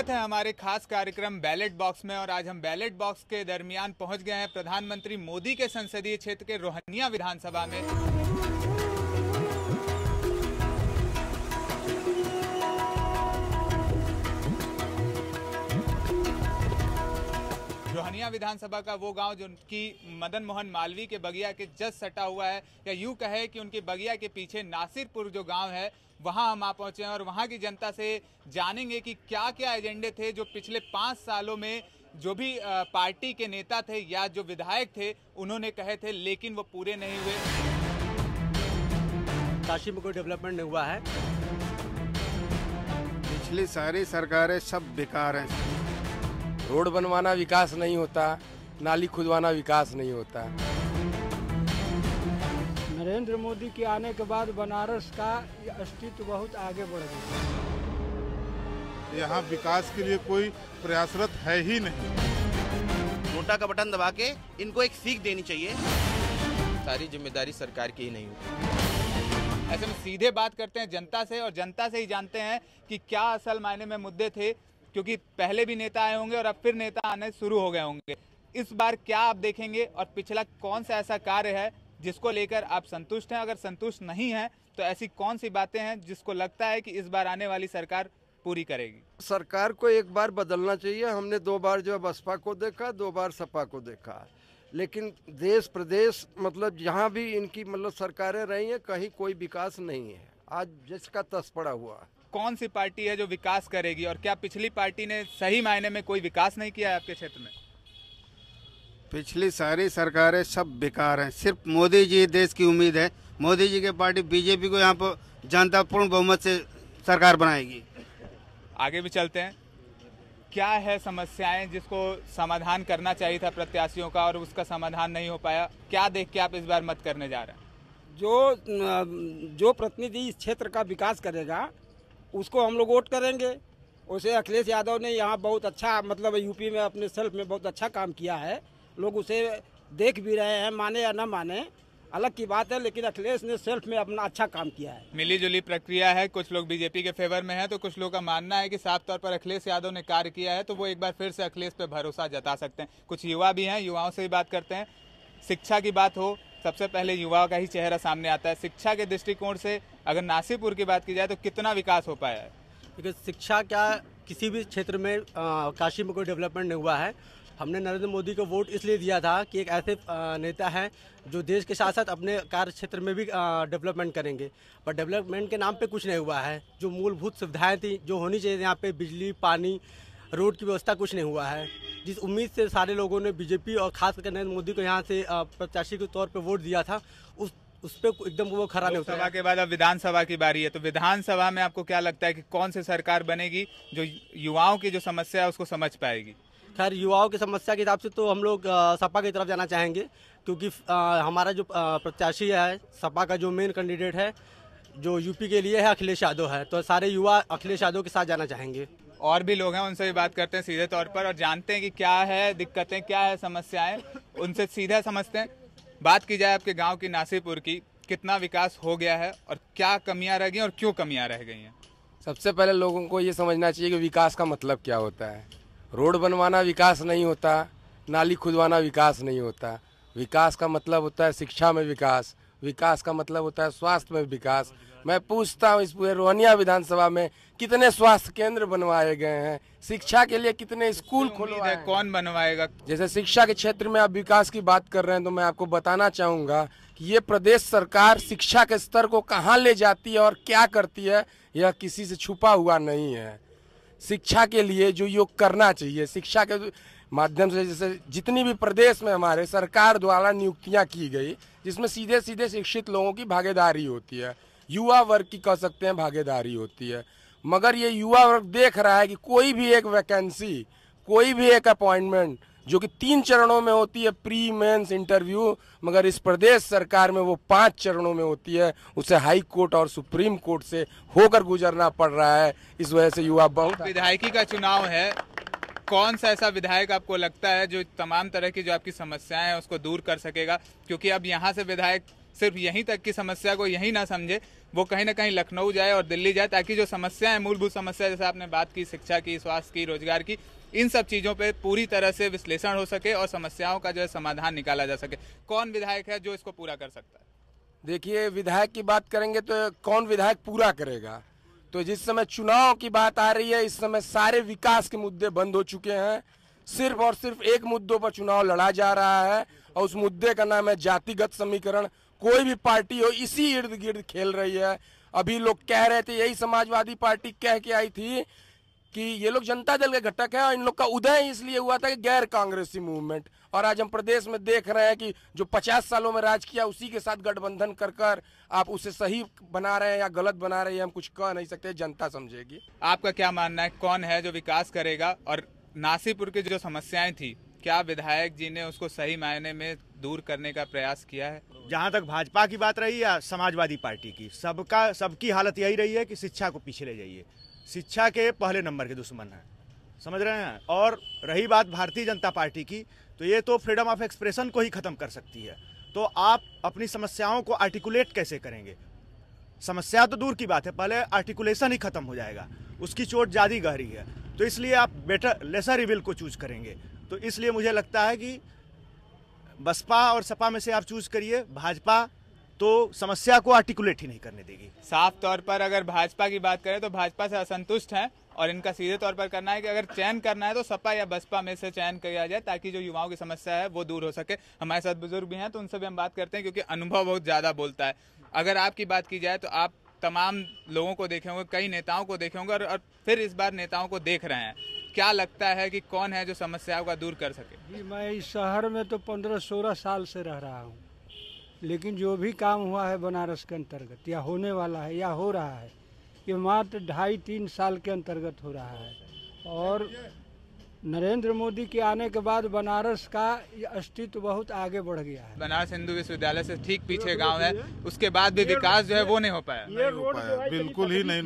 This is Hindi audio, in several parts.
स्वागत है हमारे खास कार्यक्रम बैलेट बॉक्स में और आज हम बैलेट बॉक्स के दरमियान पहुंच गए हैं प्रधानमंत्री मोदी के संसदीय क्षेत्र के रोहनिया विधानसभा में रोहनिया विधानसभा का वो गांव जो उनकी मदन मोहन मालवी के बगिया के जस्ट सटा हुआ है या यूं कहे कि उनके बगिया के पीछे नासिरपुर जो गांव है वहां हम आ पहुंचे हैं और वहां की जनता से जानेंगे कि क्या क्या एजेंडे थे जो पिछले पाँच सालों में जो भी पार्टी के नेता थे या जो विधायक थे उन्होंने कहे थे लेकिन वो पूरे नहीं हुए काशी में कोई डेवलपमेंट नहीं हुआ है पिछली सारी सरकारें सब बेकार हैं रोड बनवाना विकास नहीं होता नाली खुदवाना विकास नहीं होता नरेंद्र मोदी के आने के बाद बनारस का अस्तित्व बहुत आगे बढ़ गया यहाँ विकास के लिए कोई प्रयासरत है ही नहीं नोटा का बटन दबा के इनको एक सीख देनी चाहिए सारी जिम्मेदारी सरकार की ही नहीं होती ऐसे में सीधे बात करते हैं जनता से और जनता से ही जानते हैं कि क्या असल मायने में मुद्दे थे क्योंकि पहले भी नेता आए होंगे और अब फिर नेता आने शुरू हो गए होंगे इस बार क्या आप देखेंगे और पिछला कौन सा ऐसा कार्य है जिसको लेकर आप संतुष्ट हैं अगर संतुष्ट नहीं हैं तो ऐसी कौन सी बातें हैं जिसको लगता है कि इस बार आने वाली सरकार पूरी करेगी सरकार को एक बार बदलना चाहिए हमने दो बार जो है बसपा को देखा दो बार सपा को देखा लेकिन देश प्रदेश मतलब जहाँ भी इनकी मतलब सरकारें रही हैं कहीं कोई विकास नहीं है आज जिसका तस पड़ा हुआ कौन सी पार्टी है जो विकास करेगी और क्या पिछली पार्टी ने सही मायने में कोई विकास नहीं किया है आपके क्षेत्र में पिछली सारी सरकारें सब बेकार हैं सिर्फ मोदी जी देश की उम्मीद है मोदी जी की पार्टी बीजेपी को यहाँ पर जनता पूर्ण बहुमत से सरकार बनाएगी आगे भी चलते हैं क्या है समस्याएं जिसको समाधान करना चाहिए था प्रत्याशियों का और उसका समाधान नहीं हो पाया क्या देख के आप इस बार मत करने जा रहे हैं जो जो प्रतिनिधि इस क्षेत्र का विकास करेगा उसको हम लोग वोट करेंगे उसे अखिलेश यादव ने यहाँ बहुत अच्छा मतलब यूपी में अपने सेल्फ में बहुत अच्छा काम किया है लोग उसे देख भी रहे हैं माने या न माने अलग की बात है लेकिन अखिलेश ने सेल्फ में अपना अच्छा काम किया है मिली जुली प्रक्रिया है कुछ लोग बीजेपी के फेवर में है तो कुछ लोगों का मानना है कि साफ तौर पर अखिलेश यादव ने कार्य किया है तो वो एक बार फिर से अखिलेश पे भरोसा जता सकते हैं कुछ युवा भी हैं युवाओं से भी बात करते हैं शिक्षा की बात हो सबसे पहले युवाओं का ही चेहरा सामने आता है शिक्षा के दृष्टिकोण से अगर नासिपुर की बात की जाए तो कितना विकास हो पाया है देखिए शिक्षा क्या किसी भी क्षेत्र में काशी में कोई डेवलपमेंट नहीं हुआ है हमने नरेंद्र मोदी को वोट इसलिए दिया था कि एक ऐसे नेता हैं जो देश के साथ साथ अपने कार्य क्षेत्र में भी डेवलपमेंट करेंगे पर डेवलपमेंट के नाम पे कुछ नहीं हुआ है जो मूलभूत सुविधाएं थी जो होनी चाहिए यहाँ पे बिजली पानी रोड की व्यवस्था कुछ नहीं हुआ है जिस उम्मीद से सारे लोगों ने बीजेपी और खास करके नरेंद्र मोदी को यहाँ से प्रत्याशी के तौर पर वोट दिया था उस उस पर एकदम वो खरा नहीं सभा के बाद अब विधानसभा की बारी है तो विधानसभा में आपको क्या लगता है कि कौन सी सरकार बनेगी जो युवाओं की जो समस्या है उसको समझ पाएगी खैर युवाओं की समस्या के हिसाब से तो हम लोग सपा की तरफ जाना चाहेंगे क्योंकि हमारा जो प्रत्याशी है सपा का जो मेन कैंडिडेट है जो यूपी के लिए है अखिलेश यादव है तो सारे युवा अखिलेश यादव के साथ जाना चाहेंगे और भी लोग हैं उनसे भी बात करते हैं सीधे तौर पर और जानते हैं कि क्या है दिक्कतें क्या है समस्याएं उनसे सीधा समझते हैं बात की जाए आपके गांव की नासिपुर की कितना विकास हो गया है और क्या कमियां रह गई और क्यों कमियां रह गई हैं सबसे पहले लोगों को ये समझना चाहिए कि विकास का मतलब क्या होता है रोड बनवाना विकास नहीं होता नाली खुदवाना विकास नहीं होता विकास का मतलब होता है शिक्षा में विकास विकास का मतलब होता है स्वास्थ्य में विकास मैं पूछता हूँ इस पूरे रोहनिया विधानसभा में कितने स्वास्थ्य केंद्र बनवाए गए हैं शिक्षा के लिए कितने स्कूल खुलवाए कौन बनवाएगा जैसे शिक्षा के क्षेत्र में आप विकास की बात कर रहे हैं तो मैं आपको बताना चाहूँगा कि ये प्रदेश सरकार शिक्षा के स्तर को कहाँ ले जाती है और क्या करती है यह किसी से छुपा हुआ नहीं है शिक्षा के लिए जो योग करना चाहिए शिक्षा के माध्यम से जैसे जितनी भी प्रदेश में हमारे सरकार द्वारा नियुक्तियां की गई जिसमें सीधे सीधे शिक्षित लोगों की भागीदारी होती है युवा वर्ग की कह सकते हैं भागीदारी होती है मगर ये युवा वर्ग देख रहा है कि कोई भी एक वैकेंसी कोई भी एक अपॉइंटमेंट जो कि तीन चरणों में होती है प्री मेंस इंटरव्यू मगर इस प्रदेश सरकार में वो पांच चरणों में होती है उसे हाई कोर्ट और सुप्रीम कोर्ट से होकर गुजरना पड़ रहा है इस वजह से युवा बहुत तो विधायकी का चुनाव है कौन सा ऐसा विधायक आपको लगता है जो तमाम तरह की जो आपकी समस्याएं हैं उसको दूर कर सकेगा क्योंकि अब यहाँ से विधायक सिर्फ यहीं तक की समस्या को यहीं ना समझे वो कहीं ना कहीं लखनऊ जाए और दिल्ली जाए ताकि जो समस्याएं मूलभूत समस्या जैसे आपने बात की शिक्षा की स्वास्थ्य की रोजगार की इन सब चीज़ों पे पूरी तरह से विश्लेषण हो सके और समस्याओं का जो है समाधान निकाला जा सके कौन विधायक है जो इसको पूरा कर सकता है देखिए विधायक की बात करेंगे तो कौन विधायक पूरा करेगा तो जिस समय चुनाव की बात आ रही है इस समय सारे विकास के मुद्दे बंद हो चुके हैं सिर्फ और सिर्फ एक मुद्दों पर चुनाव लड़ा जा रहा है और उस मुद्दे का नाम है जातिगत समीकरण कोई भी पार्टी हो इसी इर्द गिर्द खेल रही है अभी लोग कह रहे थे यही समाजवादी पार्टी कह के आई थी कि ये लोग जनता दल के घटक है और इन लोग का उदय इसलिए हुआ था कि गैर कांग्रेसी मूवमेंट और आज हम प्रदेश में देख रहे हैं कि जो 50 सालों में राज किया उसी के साथ गठबंधन कर कर आप उसे सही बना रहे हैं या गलत बना रहे हैं हम कुछ कह नहीं सकते जनता समझेगी आपका क्या मानना है कौन है जो विकास करेगा और नासीपुर की जो समस्याएं थी क्या विधायक जी ने उसको सही मायने में दूर करने का प्रयास किया है जहाँ तक भाजपा की बात रही या समाजवादी पार्टी की सबका सबकी हालत यही रही है कि शिक्षा को पीछे ले जाइए शिक्षा के पहले नंबर के दुश्मन हैं समझ रहे हैं और रही बात भारतीय जनता पार्टी की तो ये तो फ्रीडम ऑफ एक्सप्रेशन को ही ख़त्म कर सकती है तो आप अपनी समस्याओं को आर्टिकुलेट कैसे करेंगे समस्या तो दूर की बात है पहले आर्टिकुलेशन ही ख़त्म हो जाएगा उसकी चोट ज़्यादा गहरी है तो इसलिए आप बेटर लेसर इविल को चूज करेंगे तो इसलिए मुझे लगता है कि बसपा और सपा में से आप चूज करिए भाजपा तो समस्या को आर्टिकुलेट ही नहीं करने देगी साफ तौर पर अगर भाजपा की बात करें तो भाजपा से असंतुष्ट है और इनका सीधे तौर पर करना है कि अगर चयन करना है तो सपा या बसपा में से चयन किया जाए ताकि जो युवाओं की समस्या है वो दूर हो सके हमारे साथ बुजुर्ग भी हैं तो उनसे भी हम बात करते हैं क्योंकि अनुभव बहुत ज़्यादा बोलता है अगर आपकी बात की जाए तो आप तमाम लोगों को देखे होंगे कई नेताओं को देखे होंगे और फिर इस बार नेताओं को देख रहे हैं क्या लगता है कि कौन है जो समस्याओं का दूर कर सके जी मैं इस शहर में तो पंद्रह सोलह साल से रह रहा हूँ लेकिन जो भी काम हुआ है बनारस के अंतर्गत या होने वाला है या हो रहा है ये मात्र ढाई तीन साल के अंतर्गत हो रहा है और नरेंद्र मोदी के आने के बाद बनारस का अस्तित्व बहुत आगे बढ़ गया है बनारस हिंदू विश्वविद्यालय से ठीक पीछे गांव है उसके बाद भी विकास जो है वो नहीं हो पाया नहीं हो पाया बिल्कुल ही नहीं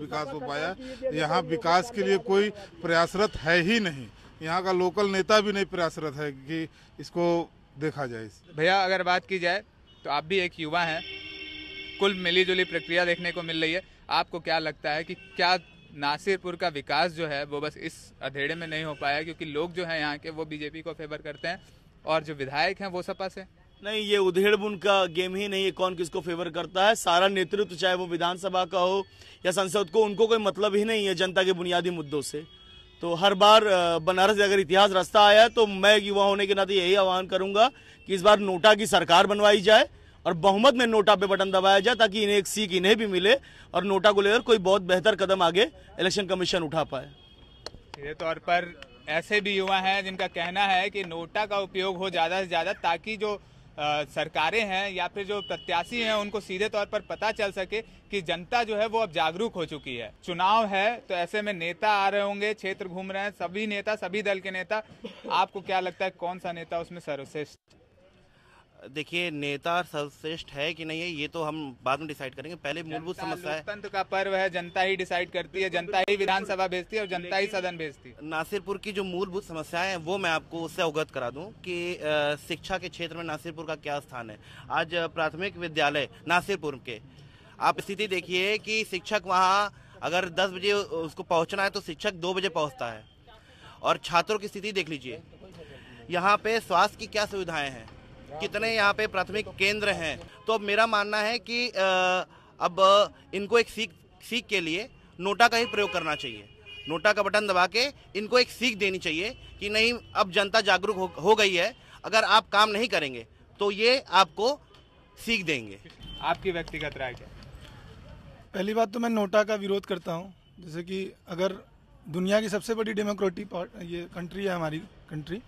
विकास हो पाया यहाँ विकास के लिए कोई प्रयासरत है ही नहीं यहाँ का लोकल नेता भी नहीं प्रयासरत है कि इसको देखा जाए भैया अगर बात की जाए तो आप भी एक युवा हैं कुल मिली जुली प्रक्रिया देखने को मिल रही है आपको क्या लगता है कि क्या नासिरपुर का विकास जो है वो बस इस अधेड़े में नहीं हो पाया क्योंकि लोग जो है यहाँ के वो बीजेपी को फेवर करते हैं और जो विधायक हैं वो सपा से नहीं ये उधेड़ बुन का गेम ही नहीं है कौन किसको फेवर करता है सारा नेतृत्व चाहे वो विधानसभा का हो या संसद को उनको कोई मतलब ही नहीं है जनता के बुनियादी मुद्दों से तो हर बार बनारस अगर इतिहास रास्ता आया तो मैं युवा होने के नाते यही आह्वान करूंगा कि इस बार नोटा की सरकार बनवाई जाए और बहुमत में नोटा पे बटन दबाया जाए ताकि इन्हें एक सीख इन्हें भी मिले और नोटा को लेकर कोई बहुत बेहतर कदम आगे इलेक्शन कमीशन उठा पाए सीधे तौर पर ऐसे भी युवा हैं जिनका कहना है कि नोटा का उपयोग हो ज़्यादा से ज़्यादा ताकि जो सरकारें हैं या फिर जो प्रत्याशी हैं उनको सीधे तौर पर पता चल सके कि जनता जो है वो अब जागरूक हो चुकी है चुनाव है तो ऐसे में नेता आ रहे होंगे क्षेत्र घूम रहे हैं सभी नेता सभी दल के नेता आपको क्या लगता है कौन सा नेता उसमें सर्वश्रेष्ठ देखिए नेता सर्वश्रेष्ठ है कि नहीं है ये तो हम बाद में डिसाइड करेंगे पहले मूलभूत समस्या है लोकतंत्र का पर्व है जनता ही डिसाइड करती है जनता ही विधानसभा भेजती है और जनता ही सदन भेजती है नासिरपुर की जो मूलभूत समस्याएं हैं वो मैं आपको उससे अवगत करा दूं कि शिक्षा के क्षेत्र में नासिरपुर का क्या स्थान है आज प्राथमिक विद्यालय नासिरपुर के आप स्थिति देखिए कि शिक्षक वहाँ अगर दस बजे उसको पहुँचना है तो शिक्षक दो बजे पहुँचता है और छात्रों की स्थिति देख लीजिए यहाँ पे स्वास्थ्य की क्या सुविधाएं हैं कितने यहाँ पे प्राथमिक केंद्र हैं तो अब मेरा मानना है कि अब इनको एक सीख सीख के लिए नोटा का ही प्रयोग करना चाहिए नोटा का बटन दबा के इनको एक सीख देनी चाहिए कि नहीं अब जनता जागरूक हो, हो गई है अगर आप काम नहीं करेंगे तो ये आपको सीख देंगे आपकी व्यक्तिगत राय क्या पहली बात तो मैं नोटा का विरोध करता हूँ जैसे कि अगर दुनिया की सबसे बड़ी डेमोक्रेटिक ये कंट्री है हमारी कंट्री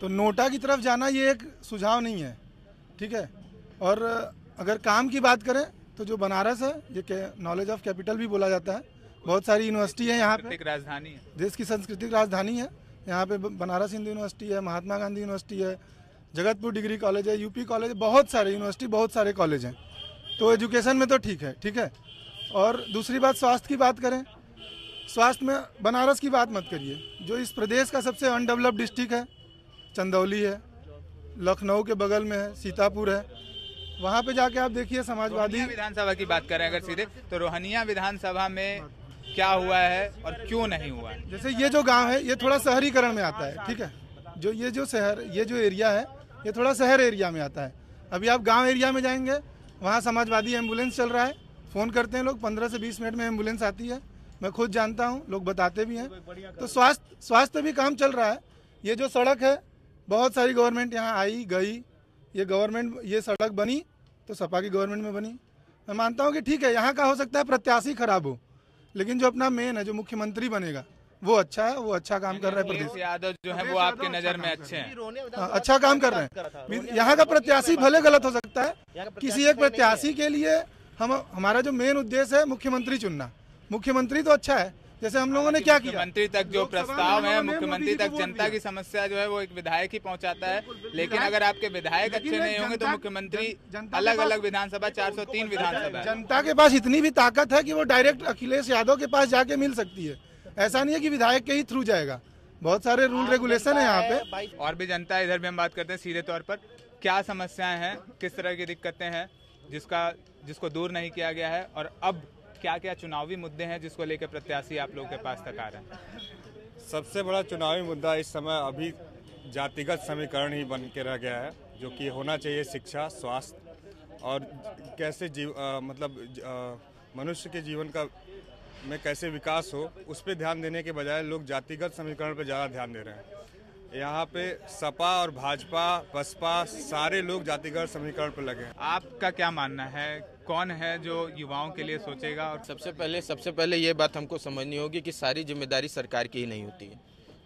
तो नोटा की तरफ जाना ये एक सुझाव नहीं है ठीक है और अगर काम की बात करें तो जो बनारस है ये नॉलेज ऑफ कैपिटल भी बोला जाता है बहुत सारी यूनिवर्सिटी है यहाँ पे राजधानी है देश की सांस्कृतिक राजधानी है यहाँ पे बनारस हिंदू यूनिवर्सिटी है महात्मा गांधी यूनिवर्सिटी है जगतपुर डिग्री कॉलेज है यूपी कॉलेज बहुत सारे यूनिवर्सिटी बहुत सारे कॉलेज हैं तो एजुकेशन में तो ठीक है ठीक है और दूसरी बात स्वास्थ्य की बात करें स्वास्थ्य में बनारस की बात मत करिए जो इस प्रदेश का सबसे अनडेवलप्ड डिस्ट्रिक्ट है चंदौली है लखनऊ के बगल में है सीतापुर है वहाँ पे जाके आप देखिए समाजवादी विधानसभा की बात करें अगर सीधे तो रोहनिया विधानसभा में क्या हुआ है और क्यों नहीं हुआ है जैसे ये जो गांव है ये थोड़ा शहरीकरण में आता है ठीक है जो ये जो शहर ये जो एरिया है ये थोड़ा शहर एरिया में आता है अभी आप गांव एरिया में जाएंगे वहाँ समाजवादी एम्बुलेंस चल रहा है फ़ोन करते हैं लोग पंद्रह से बीस मिनट में एम्बुलेंस आती है मैं खुद जानता हूँ लोग बताते भी हैं तो स्वास्थ्य स्वास्थ्य भी काम चल रहा है ये जो सड़क है बहुत सारी गवर्नमेंट यहाँ आई गई ये गवर्नमेंट ये सड़क बनी तो सपा की गवर्नमेंट में बनी मैं मानता हूँ कि ठीक है यहाँ का हो सकता है प्रत्याशी खराब हो लेकिन जो अपना मेन है जो मुख्यमंत्री बनेगा वो अच्छा है वो अच्छा काम कर रहे हैं प्रदेश यादव जो है वो आपके अच्छा नजर में अच्छे हैं हाँ, अच्छा काम कर रहे हैं यहाँ का प्रत्याशी भले गलत हो सकता है किसी एक प्रत्याशी के लिए हम हमारा जो मेन उद्देश्य है मुख्यमंत्री चुनना मुख्यमंत्री तो अच्छा है जैसे हम लोगों ने क्या किया मंत्री तक जो प्रस्ताव है मुख्यमंत्री तक जनता की समस्या जो है वो एक विधायक ही पहुंचाता है लेकिन अगर आपके विधायक अच्छे नहीं होंगे तो मुख्यमंत्री अलग अलग विधानसभा 403 विधानसभा जनता के पास इतनी भी ताकत है कि वो डायरेक्ट अखिलेश यादव के पास जाके मिल सकती है ऐसा नहीं है कि विधायक के ही थ्रू जाएगा बहुत सारे रूल हाँ, रेगुलेशन है यहाँ पे और भी जनता इधर भी हम बात करते हैं सीधे तौर पर क्या समस्याएं हैं किस तरह की दिक्कतें हैं जिसका जिसको दूर नहीं किया गया है और अब क्या क्या चुनावी मुद्दे हैं जिसको लेकर प्रत्याशी आप लोगों के पास तक आ रहे हैं सबसे बड़ा चुनावी मुद्दा इस समय अभी जातिगत समीकरण ही बन के रह गया है जो कि होना चाहिए शिक्षा स्वास्थ्य और कैसे जीव आ, मतलब मनुष्य के जीवन का में कैसे विकास हो उस पर ध्यान देने के बजाय लोग जातिगत समीकरण पर ज़्यादा ध्यान दे रहे हैं यहाँ पे सपा और भाजपा बसपा सारे लोग जातिगत समीकरण पर लगे हैं आपका क्या मानना है कौन है जो युवाओं के लिए सोचेगा और सबसे पहले सबसे पहले ये बात हमको समझनी होगी कि सारी जिम्मेदारी सरकार की ही नहीं होती है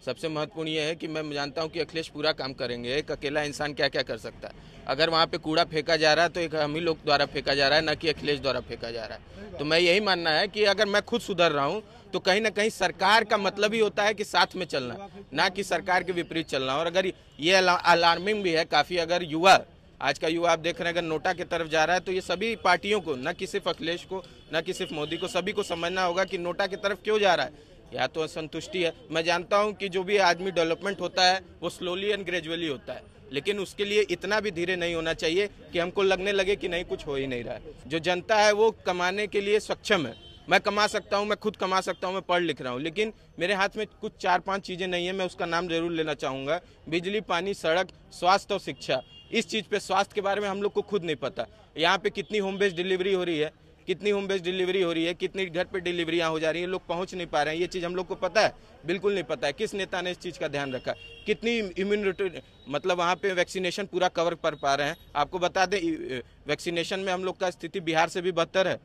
सबसे महत्वपूर्ण ये है कि मैं जानता हूँ कि अखिलेश पूरा काम करेंगे एक अकेला इंसान क्या क्या कर सकता है अगर वहाँ पे कूड़ा फेंका जा रहा है तो एक हम ही लोग द्वारा फेंका जा रहा है ना कि अखिलेश द्वारा फेंका जा रहा है तो मैं यही मानना है कि अगर मैं खुद सुधर रहा हूँ तो कहीं ना कहीं सरकार का मतलब ही होता है कि साथ में चलना ना कि सरकार के विपरीत चलना और अगर ये अलार्मिंग भी है काफ़ी अगर युवा आज का युवा आप देख रहे हैं अगर नोटा की तरफ जा रहा है तो ये सभी पार्टियों को न कि सिर्फ अखिलेश को न कि सिर्फ मोदी को सभी को समझना होगा कि नोटा की तरफ क्यों जा रहा है या तो असंतुष्टि है मैं जानता हूँ कि जो भी आदमी डेवलपमेंट होता है वो स्लोली एंड ग्रेजुअली होता है लेकिन उसके लिए इतना भी धीरे नहीं होना चाहिए कि हमको लगने लगे कि नहीं कुछ हो ही नहीं रहा है जो जनता है वो कमाने के लिए सक्षम है मैं कमा सकता हूँ मैं खुद कमा सकता हूँ मैं पढ़ लिख रहा हूँ लेकिन मेरे हाथ में कुछ चार पांच चीज़ें नहीं है मैं उसका नाम जरूर लेना चाहूँगा बिजली पानी सड़क स्वास्थ्य और शिक्षा इस चीज़ पे स्वास्थ्य के बारे में हम लोग को खुद नहीं पता यहाँ पे कितनी होम बेस्ड डिलीवरी हो रही है कितनी होम बेस्ड डिलीवरी हो रही है कितनी घर पे डिलीवरियाँ हो जा रही हैं लोग पहुँच नहीं पा रहे हैं ये चीज़ हम लोग को पता है बिल्कुल नहीं पता है किस नेता ने इस चीज़ का ध्यान रखा कितनी इम्यूनिटी मतलब वहाँ पे वैक्सीनेशन पूरा कवर कर पा रहे हैं आपको बता दें वैक्सीनेशन में हम लोग का स्थिति बिहार से भी बदतर है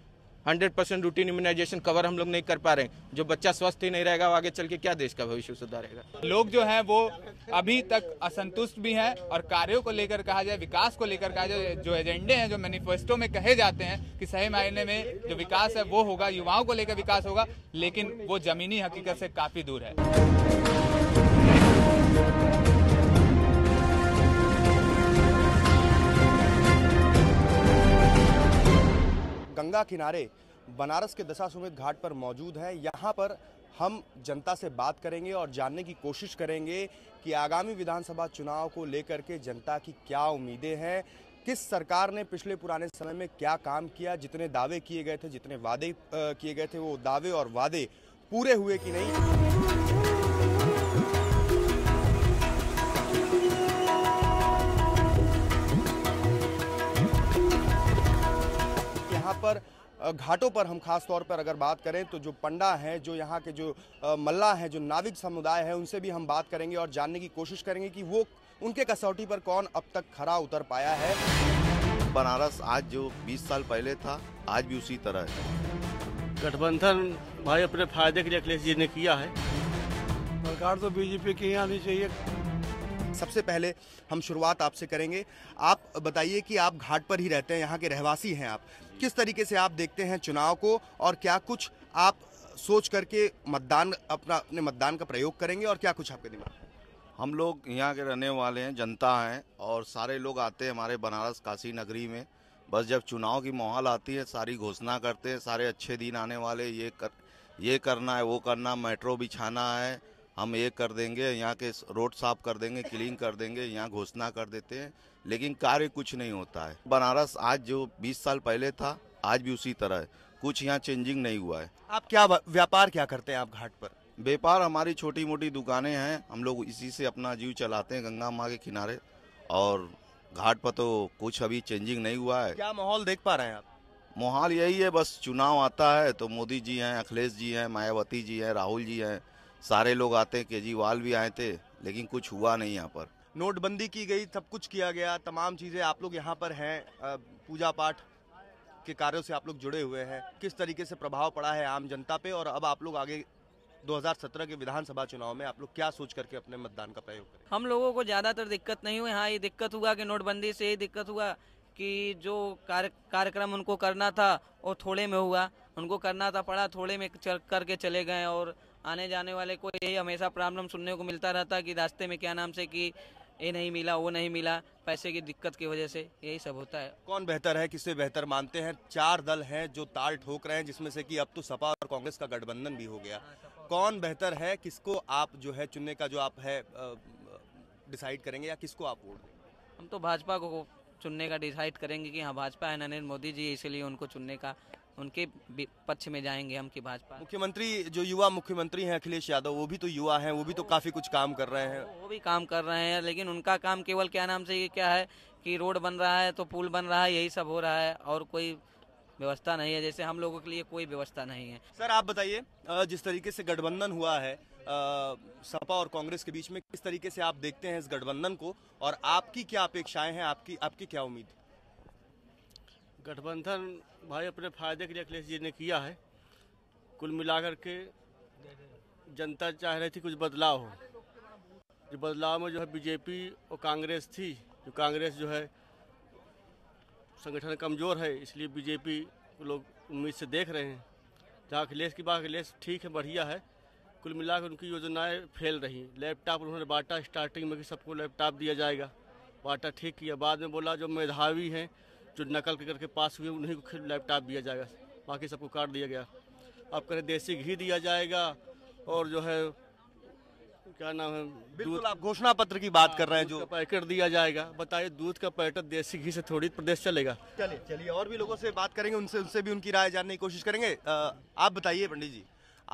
hundred percent routine immunization cover हम लोग नहीं कर पा रहे हैं जो बच्चा स्वस्थ ही नहीं रहेगा वो आगे चल के क्या देश का भविष्य सुधारेगा लोग जो है वो अभी तक असंतुष्ट भी हैं और कार्यों को लेकर कहा जाए विकास को लेकर कहा जाए जो एजेंडे हैं जो मैनिफेस्टो में कहे जाते हैं कि सही मायने में जो विकास है वो होगा युवाओं को लेकर विकास होगा लेकिन वो जमीनी हकीकत से काफी दूर है गंगा किनारे बनारस के सुमित घाट पर मौजूद हैं यहाँ पर हम जनता से बात करेंगे और जानने की कोशिश करेंगे कि आगामी विधानसभा चुनाव को लेकर के जनता की क्या उम्मीदें हैं किस सरकार ने पिछले पुराने समय में क्या काम किया जितने दावे किए गए थे जितने वादे किए गए थे वो दावे और वादे पूरे हुए कि नहीं यहाँ पर घाटों पर हम खास तौर पर अगर बात करें तो जो पंडा हैं जो यहाँ के जो मल्ला हैं जो नाविक समुदाय हैं उनसे भी हम बात करेंगे और जानने की कोशिश करेंगे कि वो उनके कसौटी पर कौन अब तक खरा उतर पाया है बनारस आज जो 20 साल पहले था आज भी उसी तरह है गठबंधन भाई अपने फायदे के लिए अखिलेश जी ने किया है सरकार तो बीजेपी की आनी चाहिए सबसे पहले हम शुरुआत आपसे करेंगे आप बताइए कि आप घाट पर ही रहते हैं यहाँ के रहवासी हैं आप किस तरीके से आप देखते हैं चुनाव को और क्या कुछ आप सोच करके मतदान अपना अपने मतदान का प्रयोग करेंगे और क्या कुछ आपके दिमाग हम लोग यहाँ के रहने वाले हैं जनता हैं और सारे लोग आते हैं हमारे बनारस काशी नगरी में बस जब चुनाव की माहौल आती है सारी घोषणा करते हैं सारे अच्छे दिन आने वाले ये कर ये करना है वो करना मेट्रो बिछाना है हम ये कर देंगे यहाँ के रोड साफ कर देंगे क्लीन कर देंगे यहाँ घोषणा कर देते हैं लेकिन कार्य कुछ नहीं होता है बनारस आज जो 20 साल पहले था आज भी उसी तरह है कुछ यहाँ चेंजिंग नहीं हुआ है आप क्या व्यापार क्या करते हैं आप घाट पर व्यापार हमारी छोटी मोटी दुकानें हैं हम लोग इसी से अपना जीव चलाते हैं गंगा माँ के किनारे और घाट पर तो कुछ अभी चेंजिंग नहीं हुआ है क्या माहौल देख पा रहे हैं आप माहौल यही है बस चुनाव आता है तो मोदी जी हैं अखिलेश जी हैं मायावती जी हैं राहुल जी हैं सारे लोग आते केजरीवाल भी आए थे लेकिन कुछ हुआ नहीं यहाँ पर नोटबंदी की गई सब कुछ किया गया तमाम चीज़ें आप लोग यहाँ पर हैं पूजा पाठ के कार्यों से आप लोग जुड़े हुए हैं किस तरीके से प्रभाव पड़ा है आम जनता पे और अब आप लोग आगे 2017 के विधानसभा चुनाव में आप लोग क्या सोच करके अपने मतदान का प्रयोग करें हम लोगों को ज़्यादातर दिक्कत नहीं हुई हाँ ये दिक्कत हुआ कि नोटबंदी से ये दिक्कत हुआ कि जो कार्य कार्यक्रम उनको करना था वो थोड़े में हुआ उनको करना था पड़ा थोड़े में करके चले गए और आने जाने वाले को यही हमेशा प्रॉब्लम सुनने को मिलता रहता कि रास्ते में क्या नाम से कि ये नहीं मिला वो नहीं मिला पैसे की दिक्कत की वजह से यही सब होता है कौन बेहतर है किससे बेहतर मानते हैं चार दल हैं जो ताल ठोक रहे हैं जिसमें से कि अब तो सपा और कांग्रेस का गठबंधन भी हो गया हाँ, कौन बेहतर है किसको आप जो है चुनने का जो आप है डिसाइड करेंगे या किसको आप वोट हम तो भाजपा को चुनने का डिसाइड करेंगे कि हाँ भाजपा है नरेंद्र मोदी जी इसलिए उनको चुनने का उनके पक्ष में जाएंगे हम की भाजपा मुख्यमंत्री जो युवा मुख्यमंत्री हैं अखिलेश यादव वो भी तो युवा हैं वो भी तो काफी कुछ काम कर रहे हैं वो भी काम कर रहे हैं लेकिन उनका काम केवल क्या नाम से ये क्या है कि रोड बन रहा है तो पुल बन रहा है यही सब हो रहा है और कोई व्यवस्था नहीं है जैसे हम लोगों के लिए कोई व्यवस्था नहीं है सर आप बताइए जिस तरीके से गठबंधन हुआ है सपा और कांग्रेस के बीच में किस तरीके से आप देखते हैं इस गठबंधन को और आपकी क्या अपेक्षाएं हैं आपकी आपकी क्या उम्मीद गठबंधन भाई अपने फायदे के लिए अखिलेश जी ने किया है कुल मिलाकर के जनता चाह रही थी कुछ बदलाव हो जो बदलाव में जो है बीजेपी और कांग्रेस थी जो कांग्रेस जो है संगठन कमज़ोर है इसलिए बीजेपी लोग उम्मीद से देख रहे हैं जहाँ अखिलेश की बात अखिलेश ठीक है बढ़िया है कुल मिलाकर उनकी योजनाएं फेल रही लैपटॉप उन्होंने बाटा स्टार्टिंग में कि सबको लैपटॉप दिया जाएगा बाटा ठीक किया बाद में बोला जो मेधावी हैं जो नकल करके पास हुए उन्हीं को लैपटॉप दिया जाएगा बाकी सबको कार्ड दिया गया आप करें देसी घी दिया जाएगा और जो है क्या नाम है बिल्कुल आप घोषणा पत्र की बात कर रहे हैं जो पैकेट दिया जाएगा बताइए दूध का पैकेट देसी घी से थोड़ी प्रदेश चलेगा चलिए चलिए और भी लोगों से बात करेंगे उनसे उनसे भी उनकी राय जानने की कोशिश करेंगे आ, आप बताइए पंडित जी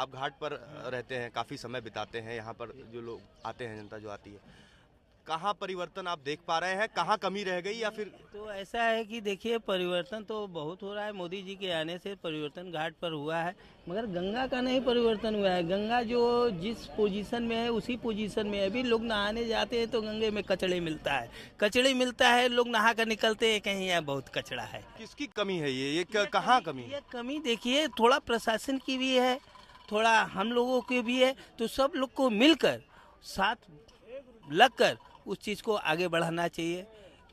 आप घाट पर रहते हैं काफ़ी समय बिताते हैं यहाँ पर जो लोग आते हैं जनता जो आती है कहाँ परिवर्तन आप देख पा रहे हैं कहाँ कमी रह गई या फिर तो ऐसा है कि देखिए परिवर्तन तो बहुत हो रहा है मोदी जी के आने से परिवर्तन घाट पर हुआ है मगर गंगा का नहीं परिवर्तन हुआ है गंगा जो जिस पोजीशन में है उसी पोजीशन में अभी लोग नहाने जाते हैं तो गंगे में कचड़े मिलता है कचड़े मिलता है लोग नहा कर निकलते हैं कहीं यहाँ बहुत कचड़ा है किसकी कमी है ये ये कहाँ कमी ये कमी देखिए थोड़ा प्रशासन की भी है थोड़ा हम लोगों की भी है तो सब लोग को मिलकर साथ लगकर उस चीज़ को आगे बढ़ाना चाहिए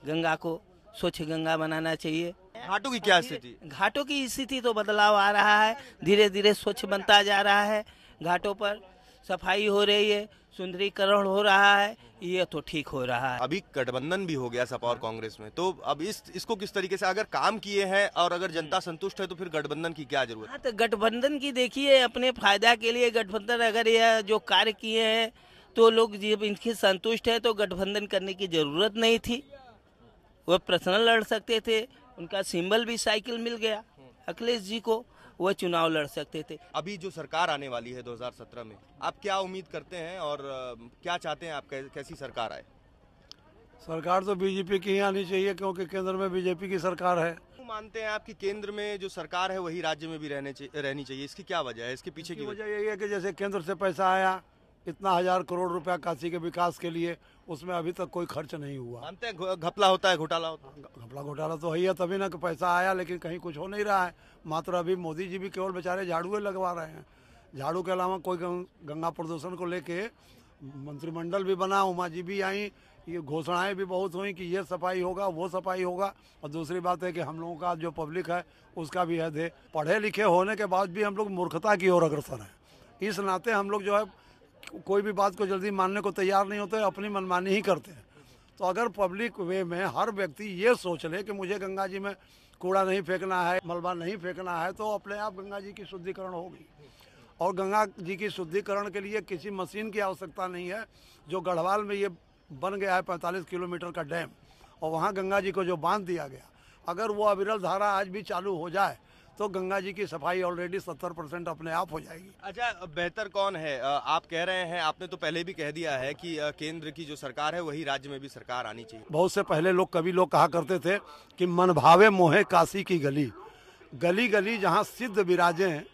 गंगा को स्वच्छ गंगा बनाना चाहिए घाटों की क्या स्थिति घाटों की स्थिति तो बदलाव आ रहा है धीरे धीरे स्वच्छ बनता जा रहा है घाटों पर सफाई हो रही है सुंदरीकरण हो रहा है ये तो ठीक हो रहा है अभी गठबंधन भी हो गया सपा और कांग्रेस में तो अब इस इसको किस तरीके से अगर काम किए हैं और अगर जनता संतुष्ट है तो फिर गठबंधन की क्या जरूरत है हाँ, तो गठबंधन की देखिए अपने फायदा के लिए गठबंधन अगर यह जो कार्य किए हैं तो लोग जब इनकी संतुष्ट है तो गठबंधन करने की ज़रूरत नहीं थी वह पर्सनल लड़ सकते थे उनका सिंबल भी साइकिल मिल गया अखिलेश जी को वह चुनाव लड़ सकते थे अभी जो सरकार आने वाली है 2017 में आप क्या उम्मीद करते हैं और क्या चाहते हैं आप कैसी सरकार आए सरकार तो बीजेपी की ही आनी चाहिए क्योंकि केंद्र में बीजेपी की सरकार है मानते हैं आपकी केंद्र में जो सरकार है वही राज्य में भी रहने रहनी चाहिए इसकी क्या वजह है इसके पीछे की वजह यही है कि जैसे केंद्र से पैसा आया इतना हजार करोड़ रुपया काशी के विकास के लिए उसमें अभी तक कोई खर्च नहीं हुआ मानते घपला होता है घोटाला होता है घपला घोटाला तो है तभी ना कि पैसा आया लेकिन कहीं कुछ हो नहीं रहा है मात्र अभी मोदी जी भी केवल बेचारे झाड़ूए लगवा रहे हैं झाड़ू के अलावा कोई गंगा प्रदूषण को लेके मंत्रिमंडल भी बना उमा जी भी आई ये घोषणाएं भी बहुत हुई कि ये सफाई होगा वो सफाई होगा और दूसरी बात है कि हम लोगों का जो पब्लिक है उसका भी है दे पढ़े लिखे होने के बाद भी हम लोग मूर्खता की ओर अग्रसर हैं इस नाते हम लोग जो है कोई भी बात को जल्दी मानने को तैयार नहीं होते अपनी मनमानी ही करते हैं तो अगर पब्लिक वे में हर व्यक्ति ये सोच ले कि मुझे गंगा जी में कूड़ा नहीं फेंकना है मलबा नहीं फेंकना है तो अपने आप गंगा जी की शुद्धिकरण होगी और गंगा जी की शुद्धिकरण के लिए किसी मशीन की आवश्यकता नहीं है जो गढ़वाल में ये बन गया है पैंतालीस किलोमीटर का डैम और वहाँ गंगा जी को जो बांध दिया गया अगर वो अविरल धारा आज भी चालू हो जाए तो गंगा जी की सफाई ऑलरेडी सत्तर परसेंट अपने आप हो जाएगी अच्छा बेहतर कौन है आप कह रहे हैं आपने तो पहले भी कह दिया है कि केंद्र की जो सरकार है वही राज्य में भी सरकार आनी चाहिए बहुत से पहले लोग कभी लोग कहा करते थे कि मन भावे मोहे काशी की गली गली गली जहाँ सिद्ध विराजे हैं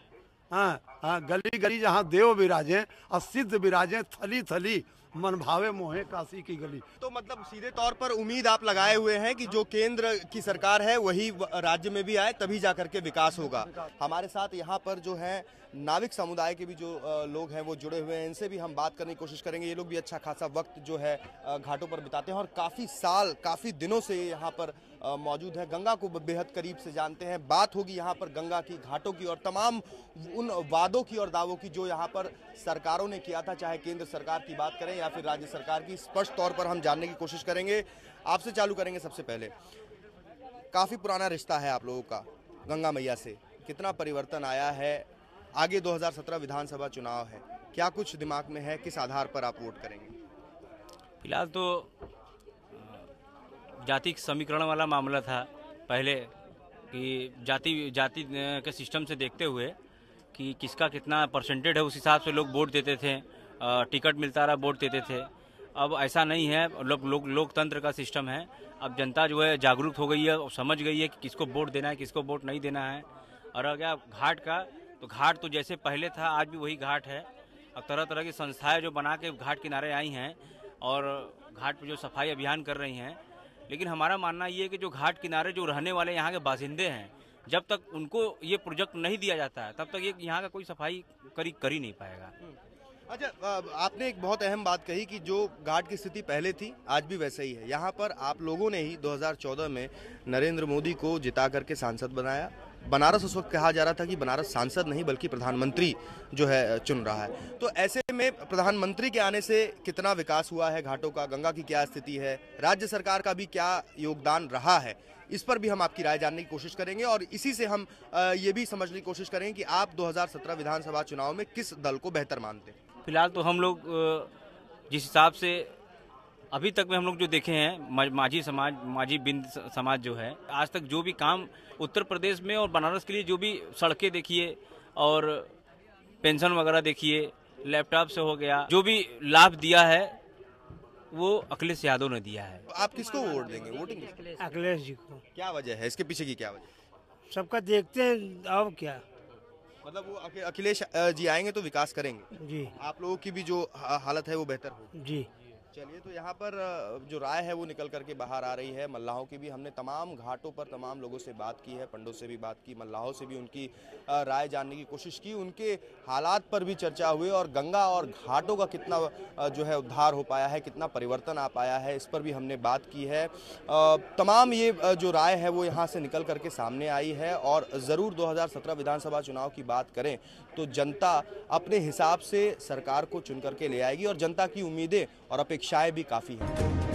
हाँ हाँ गली गली जहाँ देव विराजे और सिद्ध विराजे थली थली मन भावे मोहे काशी की गली तो मतलब सीधे तौर पर उम्मीद आप लगाए हुए हैं कि जो केंद्र की सरकार है वही राज्य में भी आए तभी जा करके विकास होगा हमारे साथ यहाँ पर जो है नाविक समुदाय के भी जो लोग हैं वो जुड़े हुए हैं इनसे भी हम बात करने की कोशिश करेंगे ये लोग भी अच्छा खासा वक्त जो है घाटों पर बिताते हैं और काफ़ी साल काफ़ी दिनों से यहाँ पर मौजूद है गंगा को बेहद करीब से जानते हैं बात होगी यहाँ पर गंगा की घाटों की और तमाम उन वादों की और दावों की जो यहाँ पर सरकारों ने किया था चाहे केंद्र सरकार की बात करें या फिर राज्य सरकार की स्पष्ट तौर पर हम जानने की कोशिश करेंगे आपसे चालू करेंगे सबसे पहले काफ़ी पुराना रिश्ता है आप लोगों का गंगा मैया से कितना परिवर्तन आया है आगे 2017 विधानसभा चुनाव है क्या कुछ दिमाग में है किस आधार पर आप वोट करेंगे फिलहाल तो जाति समीकरण वाला मामला था पहले कि जाति जाति के सिस्टम से देखते हुए कि किसका कितना परसेंटेज है उस हिसाब से लोग वोट देते थे टिकट मिलता रहा वोट देते थे अब ऐसा नहीं है लोग लो, लोकतंत्र का सिस्टम है अब जनता जो है जागरूक हो गई है और समझ गई है कि किसको वोट देना है किसको वोट नहीं देना है और अगर घाट का तो घाट तो जैसे पहले था आज भी वही घाट है अब तरह तरह की संस्थाएं जो बना के घाट किनारे आई हैं और घाट पर जो सफाई अभियान कर रही हैं लेकिन हमारा मानना ये है कि जो घाट किनारे जो रहने वाले यहाँ के बाजिंदे हैं जब तक उनको ये प्रोजेक्ट नहीं दिया जाता है तब तक ये यहाँ का कोई सफाई करी कर ही नहीं पाएगा हम्म। अच्छा आपने एक बहुत अहम बात कही कि जो घाट की स्थिति पहले थी आज भी वैसे ही है यहाँ पर आप लोगों ने ही 2014 में नरेंद्र मोदी को जिता करके सांसद बनाया बनारस उस वक्त कहा जा रहा था कि बनारस सांसद नहीं बल्कि प्रधानमंत्री जो है चुन रहा है तो ऐसे में प्रधानमंत्री के आने से कितना विकास हुआ है घाटों का गंगा की क्या स्थिति है राज्य सरकार का भी क्या योगदान रहा है इस पर भी हम आपकी राय जानने की कोशिश करेंगे और इसी से हम ये भी समझने की कोशिश करेंगे कि आप 2017 विधानसभा चुनाव में किस दल को बेहतर मानते हैं फिलहाल तो हम लोग जिस हिसाब से अभी तक में हम लोग जो देखे हैं माझी समाज माझी बिंद समाज जो है आज तक जो भी काम उत्तर प्रदेश में और बनारस के लिए जो भी सड़कें देखिए और पेंशन वगैरह देखिए लैपटॉप से हो गया जो भी लाभ दिया है वो अखिलेश यादव ने दिया है आप किसको वोट देंगे वोटिंग अखिलेश जी को क्या वजह है इसके पीछे की क्या वजह सबका देखते हैं अब क्या मतलब वो अखिलेश जी आएंगे तो विकास करेंगे जी आप लोगों की भी जो हालत है वो बेहतर हो जी चलिए तो यहाँ पर जो राय है वो निकल करके बाहर आ रही है मल्लाहों की भी हमने तमाम घाटों पर तमाम लोगों से बात की है पंडों से भी बात की मल्लाहों से भी उनकी राय जानने की कोशिश की उनके हालात पर भी चर्चा हुई और गंगा और घाटों का कितना जो है उद्धार हो पाया है कितना परिवर्तन आ पाया है इस पर भी हमने बात की है तमाम ये जो राय है वो यहाँ से निकल करके सामने आई है और ज़रूर दो विधानसभा चुनाव की बात करें तो जनता अपने हिसाब से सरकार को चुन करके ले आएगी और जनता की उम्मीदें और अपेक्षाएं भी काफ़ी हैं